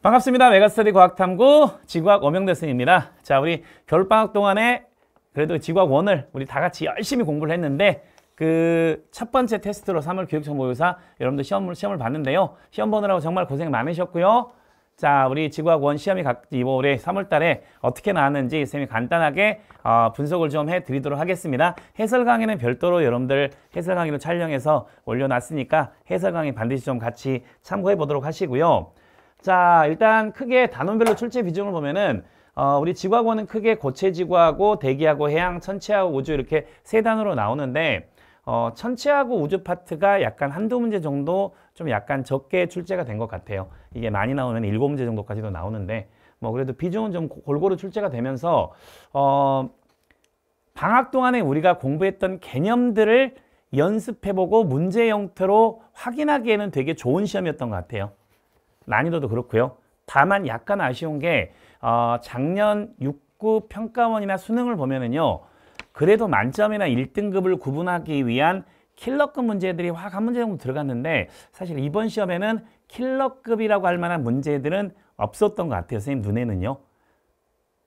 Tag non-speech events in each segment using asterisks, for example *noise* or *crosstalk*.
반갑습니다. 메가스터디 과학탐구 지구학 어명대생입니다. 자, 우리 겨울방학 동안에 그래도 지구학 원을 우리 다 같이 열심히 공부를 했는데 그 첫 번째 테스트로 3월 교육정보의사 여러분들 시험을, 시험을 봤는데요. 시험 보느라고 정말 고생 많으셨고요. 자, 우리 지구학 원 시험이 각, 이번 올해 3월 달에 어떻게 나왔는지 선생님이 간단하게 어, 분석을 좀 해드리도록 하겠습니다. 해설 강의는 별도로 여러분들 해설 강의로 촬영해서 올려놨으니까 해설 강의 반드시 좀 같이 참고해 보도록 하시고요. 자 일단 크게 단원별로 출제 비중을 보면은 어, 우리 지구하고는 크게 고체 지구하고 대기하고 해양, 천체하고 우주 이렇게 세 단으로 나오는데 어, 천체하고 우주 파트가 약간 한두 문제 정도 좀 약간 적게 출제가 된 것 같아요. 이게 많이 나오면 일곱 문제 정도까지도 나오는데 뭐 그래도 비중은 좀 골고루 출제가 되면서 어, 방학 동안에 우리가 공부했던 개념들을 연습해보고 문제 형태로 확인하기에는 되게 좋은 시험이었던 것 같아요. 난이도도 그렇고요. 다만 약간 아쉬운 게 어, 작년 6급 평가원이나 수능을 보면은요. 그래도 만점이나 1등급을 구분하기 위한 킬러급 문제들이 확 한 문제 정도 들어갔는데 사실 이번 시험에는 킬러급이라고 할 만한 문제들은 없었던 것 같아요. 선생님 눈에는요.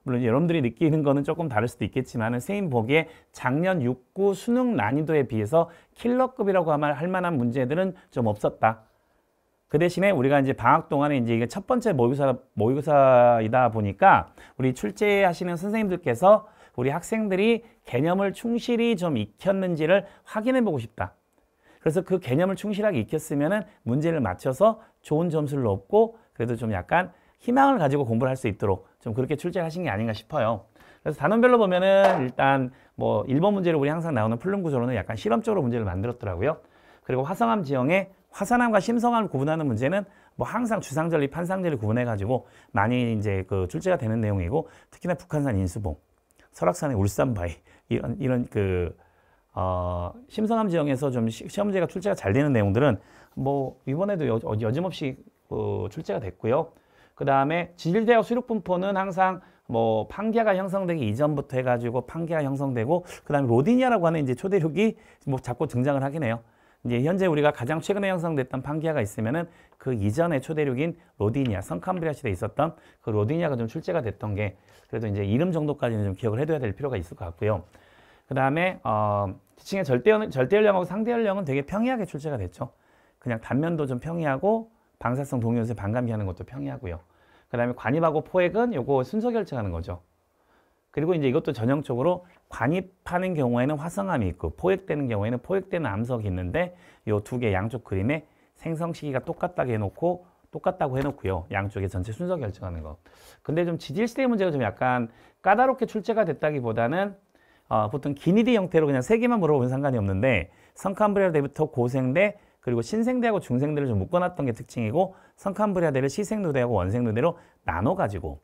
물론 여러분들이 느끼는 거는 조금 다를 수도 있겠지만 선생님 보기에 작년 6구 수능 난이도에 비해서 킬러급이라고 할 만한 문제들은 좀 없었다. 그 대신에 우리가 이제 방학 동안에 이제 이게 첫 번째 모의고사, 모의고사이다 보니까 우리 출제하시는 선생님들께서 우리 학생들이 개념을 충실히 좀 익혔는지를 확인해 보고 싶다. 그래서 그 개념을 충실하게 익혔으면 문제를 맞춰서 좋은 점수를 얻고 그래도 좀 약간 희망을 가지고 공부를 할 수 있도록 좀 그렇게 출제 하신 게 아닌가 싶어요. 그래서 단원별로 보면은 일단 뭐 1번 문제를 우리 항상 나오는 풀룸 구조로는 약간 실험적으로 문제를 만들었더라고요. 그리고 화성암 지형에 화산암과 심성암을 구분하는 문제는 뭐 항상 주상절리, 판상절리 구분해가지고 많이 이제 그 출제가 되는 내용이고 특히나 북한산 인수봉, 설악산의 울산바위 이런 이런 그 어, 심성암 지형에서 좀 시, 험제가 출제가 잘 되는 내용들은 뭐 이번에도 여, 여짐없이 어, 그 출제가 됐고요. 그 다음에 지질대학 수륙분포는 항상 뭐 판기아가 형성되기 이전부터 해가지고 판기아가 형성되고 그 다음에 로디니아라고 하는 이제 초대륙이 뭐 자꾸 등장을 하긴 해요. 이제 현재 우리가 가장 최근에 형성됐던 판기아가 있으면은 그이전에 초대륙인 로디니아, 성캄브리아 시대에 있었던 그 로디니아가 좀 출제가 됐던 게 그래도 이제 이름 정도까지는 좀 기억을 해둬야 될 필요가 있을 것 같고요. 그 다음에 어, 지칭의 절대연, 절대연령하고 상대연령은 되게 평이하게 출제가 됐죠. 그냥 단면도 좀 평이하고 방사성 동위원세 반감기 하는 것도 평이하고요. 그 다음에 관입하고 포획은 요거 순서 결정하는 거죠. 그리고 이제 이것도 전형적으로 관입하는 경우에는 화성암이 있고 포획되는 경우에는 포획되는 암석이 있는데 이 두 개 양쪽 그림에 생성 시기가 똑같다고 해놓고 똑같다고 해놓고요. 양쪽에 전체 순서 결정하는 것. 근데 좀 지질시대 문제가 좀 약간 까다롭게 출제가 됐다기보다는 어, 보통 기니디 형태로 그냥 세 개만 물어보면 상관이 없는데 성캄브리아대부터 고생대 그리고 신생대하고 중생대를 좀 묶어놨던 게 특징이고 성캄브리아대를 시생누대하고 원생누대로 나눠가지고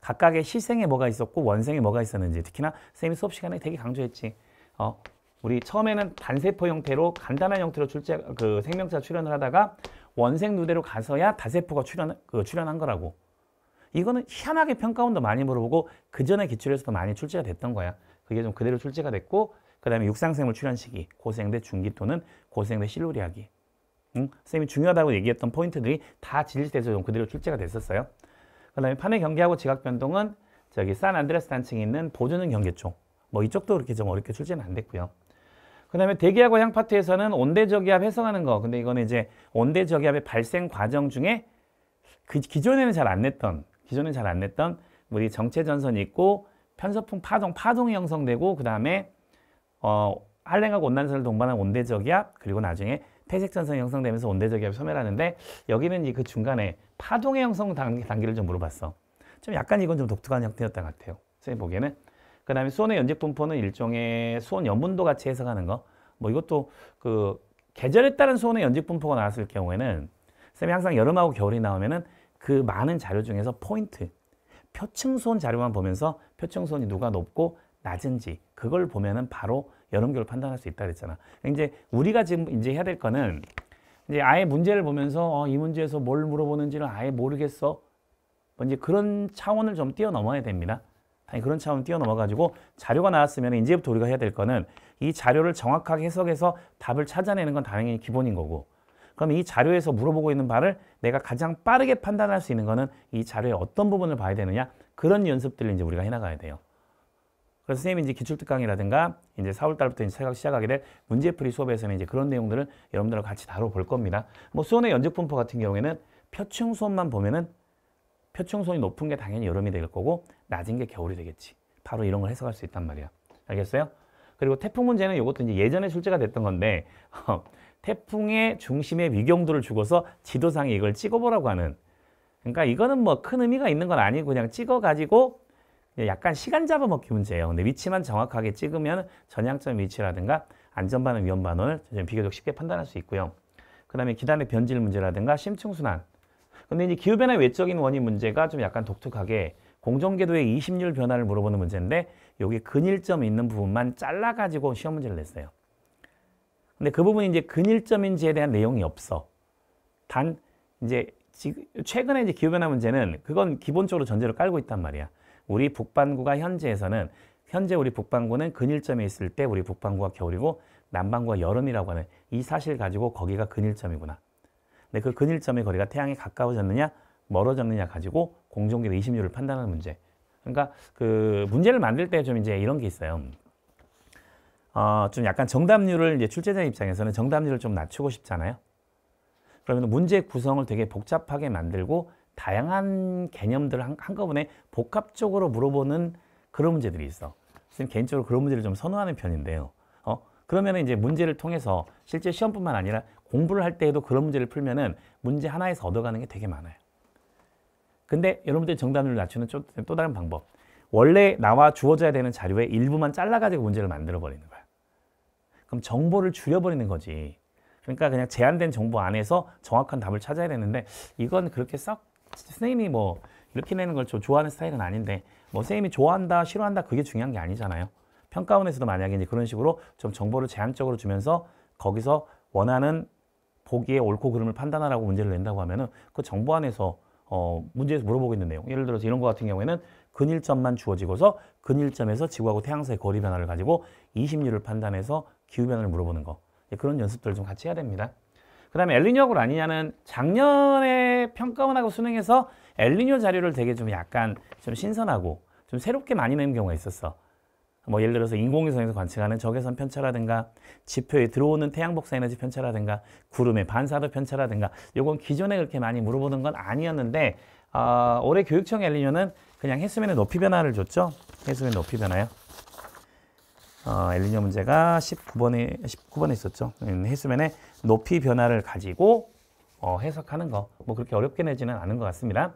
각각의 실생에 뭐가 있었고 원생에 뭐가 있었는지 특히나 선생님이 수업 시간에 되게 강조했지. 어, 우리 처음에는 단세포 형태로 간단한 형태로 출제 그 생명체가 출현을 하다가 원생 누대로 가서야 다세포가 출현 그 출현한 거라고. 이거는 희한하게 평가원도 많이 물어보고 그 전에 기출에서도 많이 출제가 됐던 거야. 그게 좀 그대로 출제가 됐고 그 다음에 육상생물 출현 시기 고생대 중기 또는 고생대 실로리하기 응? 선생님이 중요하다고 얘기했던 포인트들이 다 진실돼서 좀 그대로 출제가 됐었어요. 그 다음에 판의 경계하고 지각 변동은 저기 산 안드레스 단층에 있는 보조는 경계 쪽. 뭐 이쪽도 그렇게 좀 어렵게 출제는 안 됐고요. 그 다음에 대기하고 향 파트에서는 온대저기압 해석하는 거. 근데 이거는 이제 온대저기압의 발생 과정 중에 그 기존에는 잘 안 냈던, 기존에는 잘 안 냈던 우리 정체전선이 있고 편서풍 파동, 파동이 형성되고 그 다음에 어, 한랭하고 온난선을 동반한 온대저기압 그리고 나중에 태색전선이 형성되면서 온대저기압이 소멸하는데 여기는 이 그 중간에 파동의 형성 단계를 좀 물어봤어. 좀 약간 이건 좀 독특한 형태였던 것 같아요. 선생님 보기에는. 그 다음에 수온의 연직분포는 일종의 수온 염분도 같이 해석하는 거. 뭐 이것도 그 계절에 따른 수온의 연직분포가 나왔을 경우에는 쌤이 항상 여름하고 겨울이 나오면은 그 많은 자료 중에서 포인트, 표층수온 자료만 보면서 표층수온이 누가 높고 낮은지 그걸 보면은 바로 여름겨울 판단할 수 있다 그랬잖아. 그러니까 이제 우리가 지금 이제 해야 될 거는 이제 아예 문제를 보면서 어, 이 문제에서 뭘 물어보는지를 아예 모르겠어. 뭐 이제 그런 차원을 좀 뛰어넘어야 됩니다. 아니, 그런 차원 뛰어넘어가지고 자료가 나왔으면 이제부터 우리가 해야 될 거는 이 자료를 정확하게 해석해서 답을 찾아내는 건 당연히 기본인 거고 그럼 이 자료에서 물어보고 있는 바를 내가 가장 빠르게 판단할 수 있는 거는 이 자료의 어떤 부분을 봐야 되느냐 그런 연습들을 이제 우리가 해나가야 돼요. 그래서 선생님이 이제 기출특강이라든가 이제 4월달부터 이제 새각 시작하게 될 문제풀이 수업에서는 이제 그런 내용들은 여러분들과 같이 다뤄볼 겁니다. 뭐 수원의 연적분포 같은 경우에는 표층 수업만 보면은 표층 수온이 높은 게 당연히 여름이 될 거고 낮은 게 겨울이 되겠지. 바로 이런 걸 해석할 수 있단 말이야. 알겠어요? 그리고 태풍 문제는 이것도 이제 예전에 출제가 됐던 건데 *laughs* 태풍의 중심의 위경도를 죽어서 지도상에 이걸 찍어보라고 하는 그러니까 이거는 뭐 큰 의미가 있는 건 아니고 그냥 찍어가지고 예, 약간 시간 잡아먹기 문제예요. 근데 위치만 정확하게 찍으면 전향점 위치라든가 안전반응 위험반응을 비교적 쉽게 판단할 수 있고요. 그 다음에 기단의 변질 문제라든가 심층순환. 근데 이제 기후변화 외적인 원인 문제가 좀 약간 독특하게 공정계도의 이심률 변화를 물어보는 문제인데 여기 근일점 있는 부분만 잘라가지고 시험 문제를 냈어요. 근데 그 부분이 이제 근일점인지에 대한 내용이 없어. 단 이제 최근에 이제 기후변화 문제는 그건 기본적으로 전제로 깔고 있단 말이야. 우리 북반구가 현재에서는 현재 우리 북반구는 근일점에 있을 때 우리 북반구가 겨울이고 남반구가 여름이라고 하는 이 사실 가지고 거기가 근일점이구나. 근데 그 근일점의 거리가 태양에 가까워졌느냐 멀어졌느냐 가지고 공정계의2 0률을 판단하는 문제. 그러니까 그 문제를 만들 때 좀 이제 이런 게 있어요. 어, 좀 약간 정답률을 이제 출제자 입장에서는 정답률을 좀 낮추고 싶잖아요. 그러면 문제 구성을 되게 복잡하게 만들고 다양한 개념들을 한꺼번에 복합적으로 물어보는 그런 문제들이 있어. 선생님 개인적으로 그런 문제를 좀 선호하는 편인데요. 어? 그러면 이제 문제를 통해서 실제 시험뿐만 아니라 공부를 할 때에도 그런 문제를 풀면은 문제 하나에서 얻어가는 게 되게 많아요. 근데 여러분들 정답률을 낮추는 또, 또 다른 방법. 원래 나와 주어져야 되는 자료의 일부만 잘라가지고 문제를 만들어버리는 거야. 그럼 정보를 줄여버리는 거지. 그러니까 그냥 제한된 정보 안에서 정확한 답을 찾아야 되는데 이건 그렇게 썩 선생님이 뭐 이렇게 내는 걸 좋아하는 스타일은 아닌데 뭐 선생님이 좋아한다 싫어한다 그게 중요한 게 아니잖아요. 평가원에서도 만약에 이제 그런 식으로 좀 정보를 제한적으로 주면서 거기서 원하는 보기에 옳고 그름을 판단하라고 문제를 낸다고 하면은 그 정보 안에서 어 문제에서 물어보고 있는 내용. 예를 들어서 이런 거 같은 경우에는 근일점만 주어지고서 근일점에서 지구하고 태양사의 거리 변화를 가지고 20류를 판단해서 기후 변화를 물어보는 거. 예, 그런 연습들을 좀 같이 해야 됩니다. 그 다음에 엘리뇨 가 아니냐는 작년에 평가원하고 수능에서 엘리뇨 자료를 되게 좀 약간 좀 신선하고 좀 새롭게 많이 낸 경우가 있었어. 뭐 예를 들어서 인공위성에서 관측하는 적외선 편차라든가 지표에 들어오는 태양 복사 에너지 편차라든가 구름의 반사도 편차라든가 요건 기존에 그렇게 많이 물어보는 건 아니었는데 어, 올해 교육청 엘리뇨는 그냥 해수면의 높이 변화를 줬죠. 해수면 높이 변화요. 어, 엘리뇨 문제가 19번에 19번에 있었죠. 음, 해수면의 높이 변화를 가지고 어, 해석하는 거 뭐 그렇게 어렵게 내지는 않은 것 같습니다.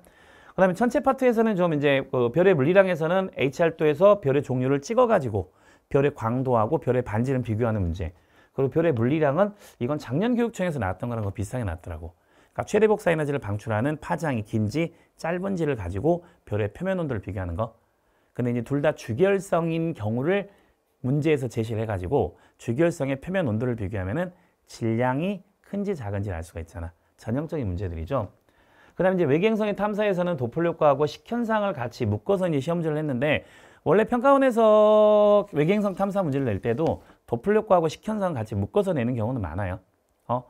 그 다음에 천체 파트에서는 좀 이제 그 별의 물리량에서는 HR도에서 별의 종류를 찍어가지고 별의 광도하고 별의 반지름 비교하는 문제 그리고 별의 물리량은 이건 작년 교육청에서 나왔던 거랑 비슷하게 나왔더라고 그러니까 최대 복사 에너지를 방출하는 파장이 긴지 짧은지를 가지고 별의 표면 온도를 비교하는 거 근데 이제 둘 다주결성인 경우를 문제에서 제시를 해가지고 주결성의 표면 온도를 비교하면 은 질량이 큰지 작은지를 알 수가 있잖아 전형적인 문제들이죠. 그 다음에 이제 외계행성의 탐사에서는 도플효과하고 식현상을 같이 묶어서 이제 시험지를 했는데 원래 평가원에서 외계행성 탐사 문제를 낼 때도 도플효과하고 식현상을 같이 묶어서 내는 경우는 많아요. 어?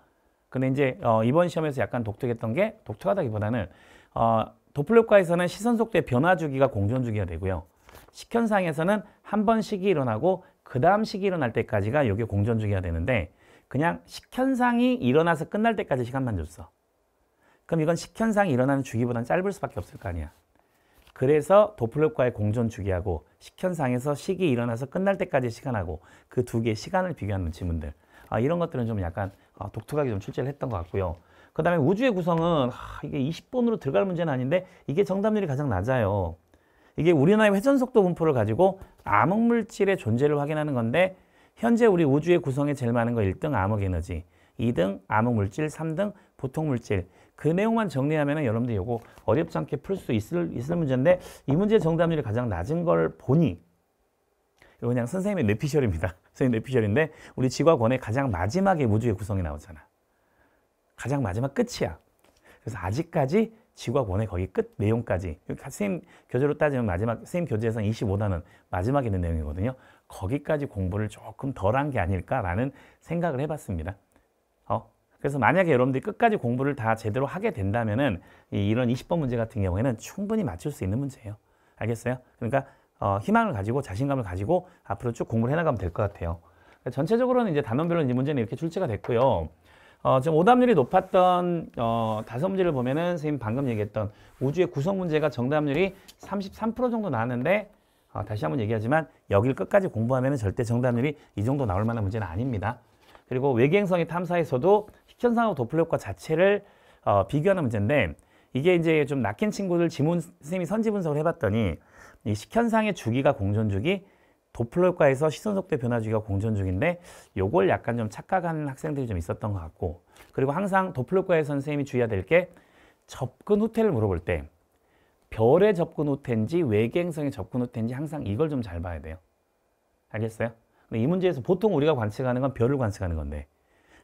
근데 이제 어, 이번 시험에서 약간 독특했던 게 독특하다기보다는 어, 도플효과에서는 시선속도의 변화주기가 공전주기가 되고요. 식현상에서는 한 번시이 일어나고 그 다음 시기 일어날 때까지가 이게 공전주기가 되는데 그냥 식현상이 일어나서 끝날 때까지 시간만 줬어. 그럼 이건 식현상이 일어나는 주기보다는 짧을 수밖에 없을 거 아니야. 그래서 도플러과의 공존 주기하고 식현상에서 식이 일어나서 끝날 때까지 시간하고 그 두 개의 시간을 비교하는 지문들 아, 이런 것들은 좀 약간 아, 독특하게 좀 출제를 했던 것 같고요. 그 다음에 우주의 구성은 아, 이게 20번으로 들어갈 문제는 아닌데 이게 정답률이 가장 낮아요. 이게 우리나라의 회전속도 분포를 가지고 암흑물질의 존재를 확인하는 건데 현재 우리 우주의 구성에 제일 많은 거 1등 암흑 에너지, 2등 암흑 물질, 3등 보통 물질. 그 내용만 정리하면 여러분들 이거 어렵지 않게 풀 수 있을, 있을 문제인데 이 문제의 정답률이 가장 낮은 걸 보니 이거 그냥 선생님의 뇌피셜입니다. *laughs* 선생님 뇌피셜인데 우리 지과권의 가장 마지막에 우주의 구성이 나오잖아. 가장 마지막 끝이야. 그래서 아직까지 지과권의 거기 끝 내용까지 선생님 교재로 따지면 마지막 선생님 교재에서 25단은 마지막에 있는 내용이거든요. 거기까지 공부를 조금 덜한 게 아닐까라는 생각을 해봤습니다. 어? 그래서 만약에 여러분들이 끝까지 공부를 다 제대로 하게 된다면은 이런 20번 문제 같은 경우에는 충분히 맞출 수 있는 문제예요. 알겠어요? 그러니까 어, 희망을 가지고 자신감을 가지고 앞으로 쭉 공부를 해나가면 될 것 같아요. 전체적으로는 이제 단원별로 이제 문제는 이렇게 출제가 됐고요. 어, 지금 오답률이 높았던 어, 다섯 문제를 보면은 선생님 방금 얘기했던 우주의 구성 문제가 정답률이 33% 정도 나왔는데 어, 다시 한번 얘기하지만 여기를 끝까지 공부하면 절대 정답률이 이 정도 나올 만한 문제는 아닙니다. 그리고 외계행성의 탐사에서도 현상하고 도플 효과 자체를 어, 비교하는 문제인데 이게 이제 좀 낙힌 친구들 지문 선생님이 선지 분석을 해봤더니 이 식현상의 주기가 공전 주기, 도플러 효과에서 시선 속도 변화 주기가 공전 주기인데 요걸 약간 좀 착각하는 학생들이 좀 있었던 것 같고 그리고 항상 도플러 효과에서 선생님이 주의해야 될 게 접근 후퇴를 물어볼 때 별의 접근 호태인지 외계행성의 접근 호태인지 항상 이걸 좀 잘 봐야 돼요. 알겠어요? 이 문제에서 보통 우리가 관측하는 건 별을 관측하는 건데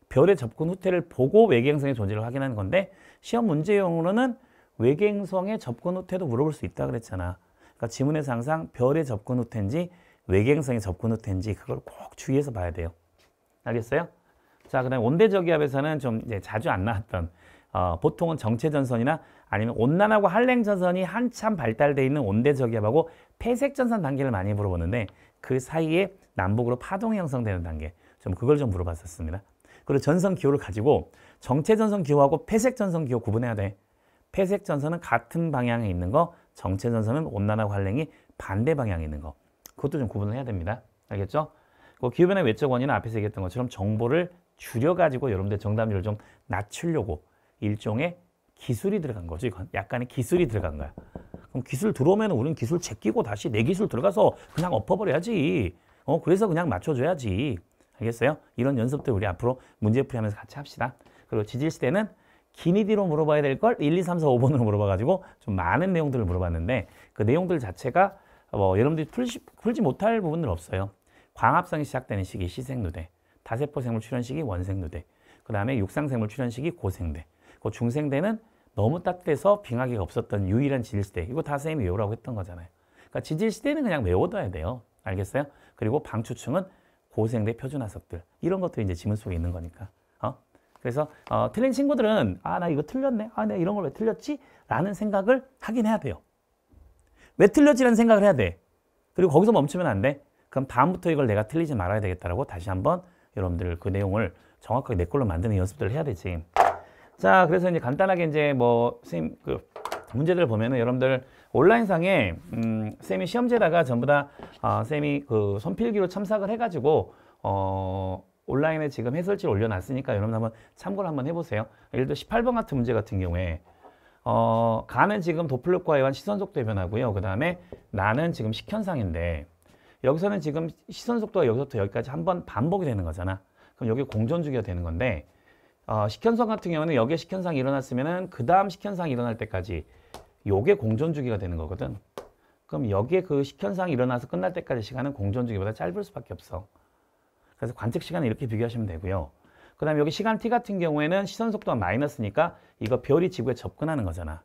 별의 접근 후퇴를 보고 외계행성의 존재를 확인하는 건데 시험 문제용으로는 외계행성의 접근 후퇴도 물어볼 수 있다 그랬잖아. 그러니까 지문에서 항상 별의 접근 후퇴인지 외계행성의 접근 후퇴인지 그걸 꼭 주의해서 봐야 돼요. 알겠어요? 자, 그다음 온대저기압에서는 좀 이제 자주 안 나왔던 어, 보통은 정체전선이나 아니면 온난하고 한랭전선이 한참 발달돼 있는 온대저기압하고 폐색전선 단계를 많이 물어보는데 그 사이에 남북으로 파동이 형성되는 단계 좀 그걸 좀 물어봤었습니다. 그리고 전선 기호를 가지고 정체전선 기호하고 폐색전선 기호 구분해야 돼. 폐색전선은 같은 방향에 있는 거, 정체전선은 온난화 관랭이 반대 방향에 있는 거. 그것도 좀 구분을 해야 됩니다. 알겠죠? 그 기후변화 외적 원인은 앞에서 얘기했던 것처럼 정보를 줄여가지고 여러분들 정답률을 좀 낮추려고 일종의 기술이 들어간 거지. 약간의 기술이 들어간 거야. 그럼 기술 들어오면 우리는 기술 제끼고 다시 내 기술 들어가서 그냥 엎어버려야지. 어, 그래서 그냥 맞춰줘야지. 알겠어요? 이런 연습들 우리 앞으로 문제풀이 하면서 같이 합시다. 그리고 지질시 대는 기니디로 물어봐야 될 걸 1, 2, 3, 4, 5번으로 물어봐가지고 좀 많은 내용들을 물어봤는데 그 내용들 자체가 뭐 여러분들이 풀지, 풀지 못할 부분들 없어요. 광합성이 시작되는 시기 시생누대, 다세포 생물 출현 시기 원생누대, 그 다음에 육상생물 출현 시기 고생대, 그 중생대는 너무 따뜻해서 빙하기가 없었던 유일한 지질시대. 이거 다 선생님이 외우라고 했던 거잖아요. 그러니까 지질시대는 그냥 외워둬야 돼요. 알겠어요? 그리고 방추층은 고생대 표준화석들. 이런 것도 이제 지문 속에 있는 거니까. 어? 그래서 어, 틀린 친구들은 아나 이거 틀렸네. 아 내가 이런 걸 왜 틀렸지? 라는 생각을 하긴 해야 돼요. 왜 틀렸지라는 생각을 해야 돼. 그리고 거기서 멈추면 안 돼. 그럼 다음부터 이걸 내가 틀리지 말아야 되겠다라고 다시 한번 여러분들 그 내용을 정확하게 내 걸로 만드는 연습들을 해야 되지. 자, 그래서 이제 간단하게 이제 뭐, 선생님, 그, 문제들을 보면은 여러분들 온라인상에, 음, 쌤이 시험지에다가 전부 다, 아, 쌤이 그 손필기로 첨삭을 해가지고, 어, 온라인에 지금 해설지를 올려놨으니까 여러분 한번 참고를 한번 해보세요. 예를 들어 18번 같은 문제 같은 경우에, 어, 가는 지금 도플록과 의한 시선속도 변하고요. 그 다음에 나는 지금 식현상인데, 여기서는 지금 시선속도가 여기서부터 여기까지 한번 반복이 되는 거잖아. 그럼 여기 공전주기가 되는 건데, 어, 식현성 같은 경우는 여기에 식현상이 일어났으면그 다음 식현상이 일어날 때까지 요게 공전주기가 되는 거거든. 그럼 여기에 그 식현상이 일어나서 끝날 때까지 시간은 공전주기보다 짧을 수밖에 없어. 그래서 관측 시간은 이렇게 비교하시면 되고요. 그 다음에 여기 시간 t 같은 경우에는 시선 속도가 마이너스니까 이거 별이 지구에 접근하는 거잖아.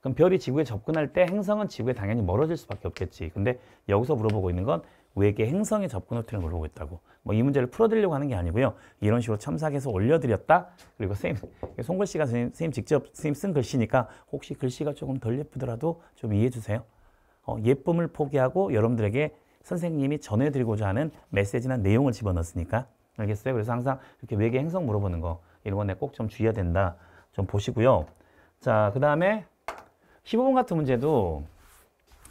그럼 별이 지구에 접근할 때 행성은 지구에 당연히 멀어질 수밖에 없겠지. 근데 여기서 물어보고 있는 건 외계 행성에 접근 호텔을 모르고 있다고 뭐 이 문제를 풀어드리려고 하는 게 아니고요 이런 식으로 첨삭해서 올려드렸다 그리고 선생님 손글씨가 선생님, 선생님 직접 선생님 쓴 글씨니까 혹시 글씨가 조금 덜 예쁘더라도 좀 이해해 주세요 어, 예쁨을 포기하고 여러분들에게 선생님이 전해드리고자 하는 메시지나 내용을 집어넣었으니까 알겠어요? 그래서 항상 이렇게 외계 행성 물어보는 거 이번에 꼭 좀 주의해야 된다 좀 보시고요 자그 다음에 15번 같은 문제도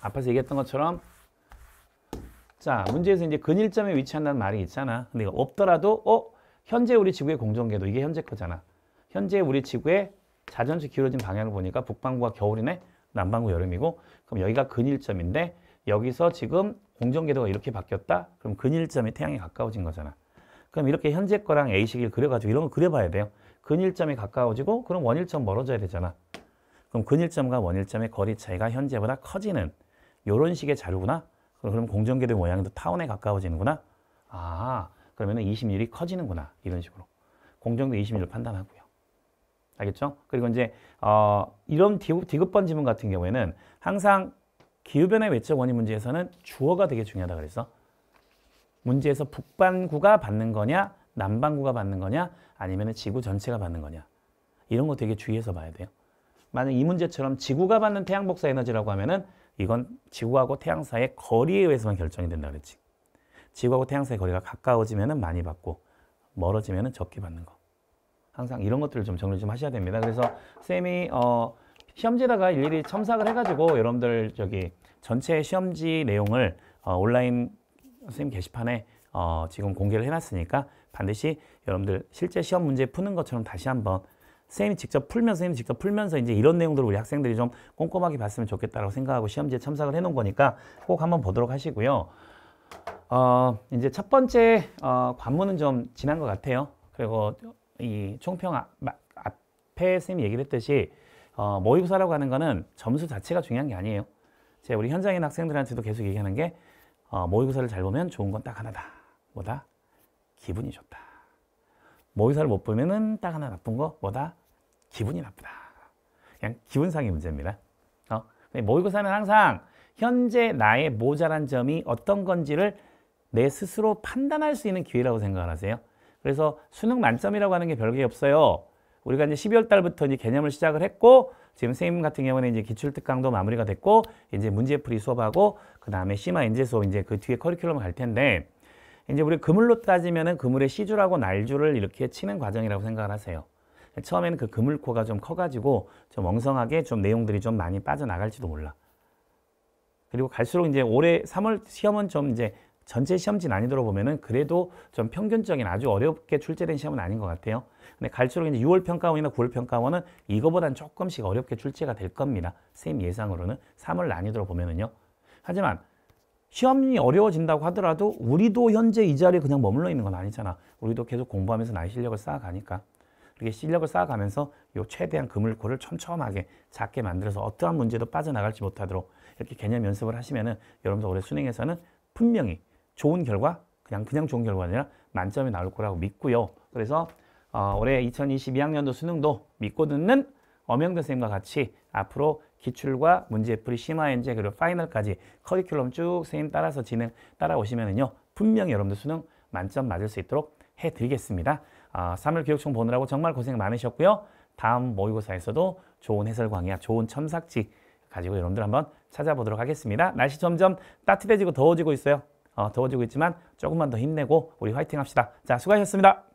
앞에서 얘기했던 것처럼 자, 문제에서 이제 근일점에 위치한다는 말이 있잖아. 근데 이거 없더라도 어? 현재 우리 지구의 공전궤도 이게 현재 거잖아. 현재 우리 지구의 자전축 기울어진 방향을 보니까 북반구가 겨울이네. 남반구 여름이고 그럼 여기가 근일점인데 여기서 지금 공전궤도가 이렇게 바뀌었다? 그럼 근일점이 태양에 가까워진 거잖아. 그럼 이렇게 현재 거랑 a 시기를 그려가지고 이런 거 그려봐야 돼요. 근일점이 가까워지고 그럼 원일점 멀어져야 되잖아. 그럼 근일점과 원일점의 거리 차이가 현재보다 커지는 이런 식의 자료구나. 그럼 공전계도 모양도 타원에 가까워지는구나. 아, 그러면 21이 0 커지는구나. 이런 식으로. 공정도 21로 0 판단하고요. 알겠죠? 그리고 이제 어, 이런 디귿, 번 지문 같은 경우에는 항상 기후변화 외적 원인 문제에서는 주어가 되게 중요하다 그래서 문제에서 북반구가 받는 거냐 남반구가 받는 거냐 아니면 지구 전체가 받는 거냐 이런 거 되게 주의해서 봐야 돼요. 만약 이 문제처럼 지구가 받는 태양복사 에너지라고 하면은 이건 지구하고 태양 사이의 거리에 의해서만 결정이 된다 그랬지. 지구하고 태양 사이의 거리가 가까워지면 많이 받고 멀어지면 적게 받는 거. 항상 이런 것들을 좀 정리 좀 하셔야 됩니다. 그래서 쌤이 어, 시험지에다가 일일이 첨삭을 해가지고 여러분들 저기 전체 시험지 내용을 어, 온라인 선생님 게시판에 어, 지금 공개를 해놨으니까 반드시 여러분들 실제 시험 문제 푸는 것처럼 다시 한번 선생님이 직접 풀면서 선생님이 직접 풀면서 이제 이런 내용들을 우리 학생들이 좀 꼼꼼하게 봤으면 좋겠다라고 생각하고 시험지에 참석을 해놓은 거니까 꼭 한번 보도록 하시고요. 어, 이제 첫 번째 어, 관문은 좀 지난 것 같아요. 그리고 이 총평 앞, 앞에 선생님이 얘기를 했듯이 어, 모의고사라고 하는 거는 점수 자체가 중요한 게 아니에요. 제 우리 현장인 학생들한테도 계속 얘기하는 게 어, 모의고사를 잘 보면 좋은 건 딱 하나다. 뭐다? 기분이 좋다. 모의사를 못 보면은 딱 하나 나쁜 거 뭐다? 기분이 나쁘다. 그냥 기분상의 문제입니다. 어? 모의고사는 항상 현재 나의 모자란 점이 어떤 건지를 내 스스로 판단할 수 있는 기회라고 생각을 하세요. 그래서 수능 만점이라고 하는 게 별게 없어요. 우리가 이제 12월 달부터 이제 개념을 시작을 했고 지금 선생님 같은 경우는 이제 기출특강도 마무리가 됐고 이제 문제풀이 수업하고 그 다음에 심화 인재 수업 이제 그 뒤에 커리큘럼 을갈 텐데 이제 우리 그물로 따지면은 그물의 시주라고 날주를 이렇게 치는 과정이라고 생각을 하세요. 처음에는 그 그물코가 좀 커가지고 좀 엉성하게 좀 내용들이 좀 많이 빠져나갈지도 몰라. 그리고 갈수록 이제 올해 3월 시험은 좀 이제 전체 시험지 난이도로 보면은 그래도 좀 평균적인 아주 어렵게 출제된 시험은 아닌 것 같아요. 근데 갈수록 이제 6월 평가원이나 9월 평가원은 이거보단 조금씩 어렵게 출제가 될 겁니다. 쌤 예상으로는 3월 난이도로 보면은요. 하지만 시험이 어려워진다고 하더라도 우리도 현재 이 자리에 그냥 머물러 있는 건 아니잖아. 우리도 계속 공부하면서 나의 실력을 쌓아가니까. 그렇게 실력을 쌓아가면서 요 최대한 그물코를 촘촘하게 작게 만들어서 어떠한 문제도 빠져나갈지 못하도록 이렇게 개념 연습을 하시면은 여러분들 올해 수능에서는 분명히 좋은 결과 그냥 그냥 좋은 결과 아니라 만점이 나올 거라고 믿고요. 그래서 어, 올해 2022학년도 수능도 믿고 듣는 엄영대 선생님과 같이 앞으로 기출과 문제풀이, 심화 엔제 그리고 파이널까지 커리큘럼 쭉 선생님 따라서 진행 따라오시면은요 분명히 여러분들 수능 만점 맞을 수 있도록 해드리겠습니다. 아, 3일 교육청 보느라고 정말 고생 많으셨고요. 다음 모의고사에서도 좋은 해설 강의와 좋은 첨삭지 가지고 여러분들 한번 찾아보도록 하겠습니다. 날씨 점점 따뜻해지고 더워지고 있어요. 어, 더워지고 있지만 조금만 더 힘내고 우리 화이팅 합시다. 자, 수고하셨습니다.